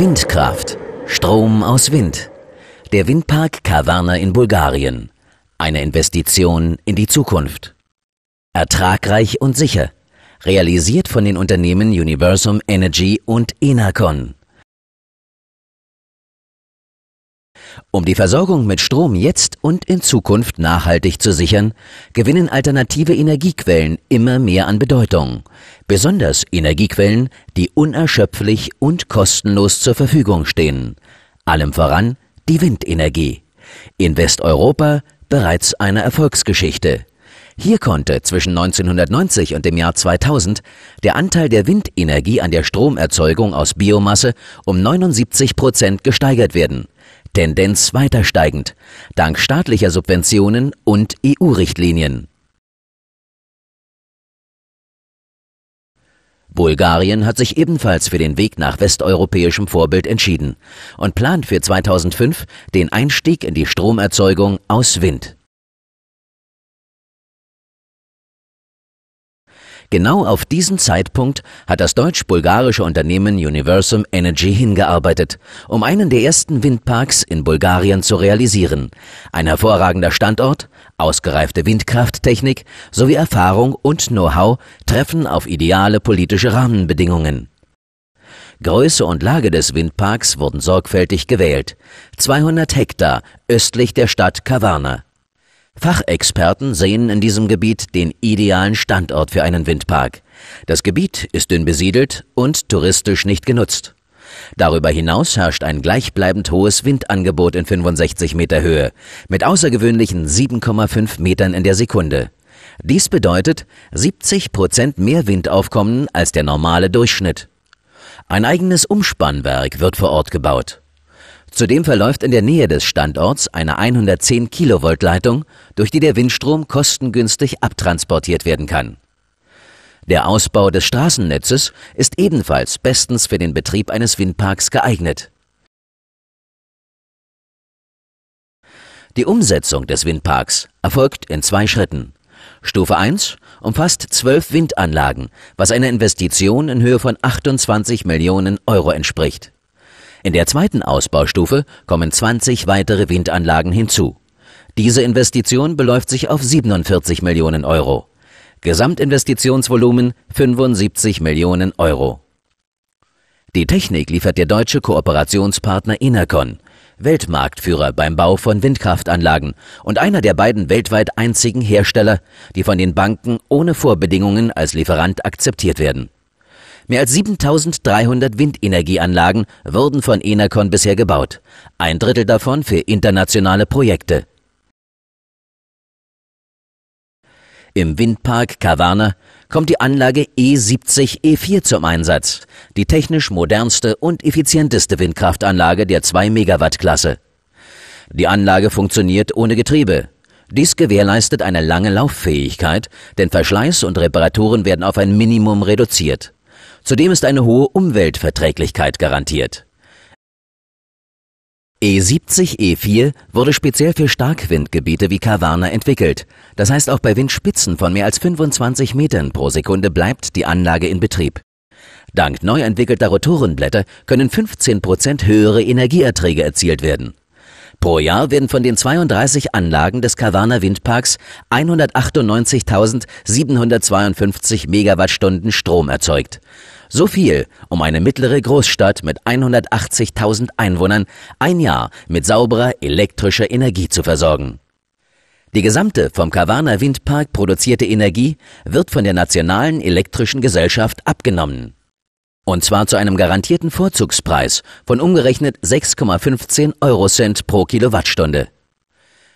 Windkraft. Strom aus Wind. Der Windpark Kavarna in Bulgarien. Eine Investition in die Zukunft. Ertragreich und sicher. Realisiert von den Unternehmen Universum Energy und Enacon. Um die Versorgung mit Strom jetzt und in Zukunft nachhaltig zu sichern, gewinnen alternative Energiequellen immer mehr an Bedeutung. Besonders Energiequellen, die unerschöpflich und kostenlos zur Verfügung stehen. Allem voran die Windenergie. In Westeuropa bereits eine Erfolgsgeschichte. Hier konnte zwischen 1990 und dem Jahr 2000 der Anteil der Windenergie an der Stromerzeugung aus Biomasse um 79 Prozent gesteigert werden. Tendenz weiter steigend, dank staatlicher Subventionen und EU-Richtlinien. Bulgarien hat sich ebenfalls für den Weg nach westeuropäischem Vorbild entschieden und plant für 2005 den Einstieg in die Stromerzeugung aus Wind. Genau auf diesen Zeitpunkt hat das deutsch-bulgarische Unternehmen Universum Energy hingearbeitet, um einen der ersten Windparks in Bulgarien zu realisieren. Ein hervorragender Standort, ausgereifte Windkrafttechnik sowie Erfahrung und Know-how treffen auf ideale politische Rahmenbedingungen. Größe und Lage des Windparks wurden sorgfältig gewählt. 200 Hektar östlich der Stadt Kavarna. Fachexperten sehen in diesem Gebiet den idealen Standort für einen Windpark. Das Gebiet ist dünn besiedelt und touristisch nicht genutzt. Darüber hinaus herrscht ein gleichbleibend hohes Windangebot in 65 Meter Höhe mit außergewöhnlichen 7,5 Metern in der Sekunde. Dies bedeutet 70 Prozent mehr Windaufkommen als der normale Durchschnitt. Ein eigenes Umspannwerk wird vor Ort gebaut. Zudem verläuft in der Nähe des Standorts eine 110 Kilovolt Leitung, durch die der Windstrom kostengünstig abtransportiert werden kann. Der Ausbau des Straßennetzes ist ebenfalls bestens für den Betrieb eines Windparks geeignet. Die Umsetzung des Windparks erfolgt in zwei Schritten. Stufe 1 umfasst zwölf Windanlagen, was einer Investition in Höhe von 28 Millionen Euro entspricht. In der zweiten Ausbaustufe kommen 20 weitere Windanlagen hinzu. Diese Investition beläuft sich auf 47 Millionen Euro. Gesamtinvestitionsvolumen 75 Millionen Euro. Die Technik liefert der deutsche Kooperationspartner Enercon, Weltmarktführer beim Bau von Windkraftanlagen und einer der beiden weltweit einzigen Hersteller, die von den Banken ohne Vorbedingungen als Lieferant akzeptiert werden. Mehr als 7300 Windenergieanlagen wurden von Enercon bisher gebaut. Ein Drittel davon für internationale Projekte. Im Windpark Kavarna kommt die Anlage E70E4 e zum Einsatz, die technisch modernste und effizienteste Windkraftanlage der 2 Megawatt Klasse. Die Anlage funktioniert ohne Getriebe. Dies gewährleistet eine lange Lauffähigkeit, denn Verschleiß und Reparaturen werden auf ein Minimum reduziert. Zudem ist eine hohe Umweltverträglichkeit garantiert. E70E4 e wurde speziell für Starkwindgebiete wie Kavarna entwickelt. Das heißt, auch bei Windspitzen von mehr als 25 Metern pro Sekunde bleibt die Anlage in Betrieb. Dank neu entwickelter Rotorenblätter können 15% Prozent höhere Energieerträge erzielt werden. Pro Jahr werden von den 32 Anlagen des Kavarner Windparks 198.752 Megawattstunden Strom erzeugt. So viel, um eine mittlere Großstadt mit 180.000 Einwohnern ein Jahr mit sauberer elektrischer Energie zu versorgen. Die gesamte vom Kavarner Windpark produzierte Energie wird von der Nationalen Elektrischen Gesellschaft abgenommen. Und zwar zu einem garantierten Vorzugspreis von umgerechnet 6,15 Eurocent pro Kilowattstunde.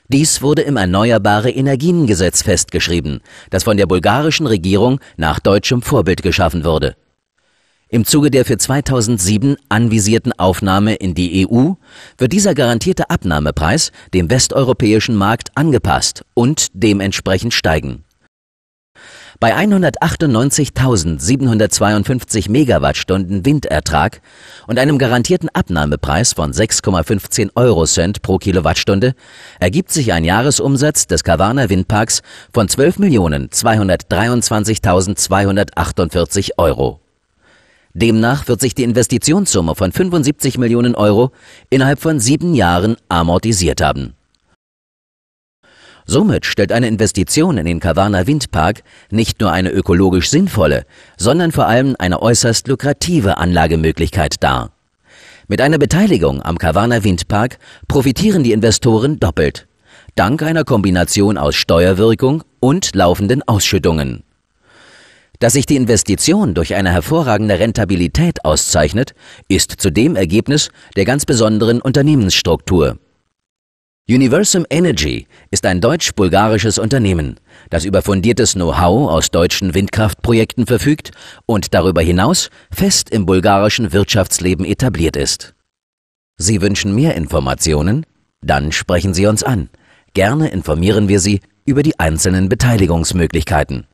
Dies wurde im Erneuerbare energien gesetz festgeschrieben, das von der bulgarischen Regierung nach deutschem Vorbild geschaffen wurde. Im Zuge der für 2007 anvisierten Aufnahme in die EU wird dieser garantierte Abnahmepreis dem westeuropäischen Markt angepasst und dementsprechend steigen. Bei 198.752 Megawattstunden Windertrag und einem garantierten Abnahmepreis von 6,15 Euro Cent pro Kilowattstunde ergibt sich ein Jahresumsatz des Kavarner Windparks von 12.223.248 Euro. Demnach wird sich die Investitionssumme von 75 Millionen Euro innerhalb von sieben Jahren amortisiert haben. Somit stellt eine Investition in den Kavarner Windpark nicht nur eine ökologisch sinnvolle, sondern vor allem eine äußerst lukrative Anlagemöglichkeit dar. Mit einer Beteiligung am Kavarner Windpark profitieren die Investoren doppelt. Dank einer Kombination aus Steuerwirkung und laufenden Ausschüttungen. Dass sich die Investition durch eine hervorragende Rentabilität auszeichnet, ist zudem Ergebnis der ganz besonderen Unternehmensstruktur. Universum Energy ist ein deutsch-bulgarisches Unternehmen, das über fundiertes Know-how aus deutschen Windkraftprojekten verfügt und darüber hinaus fest im bulgarischen Wirtschaftsleben etabliert ist. Sie wünschen mehr Informationen? Dann sprechen Sie uns an. Gerne informieren wir Sie über die einzelnen Beteiligungsmöglichkeiten.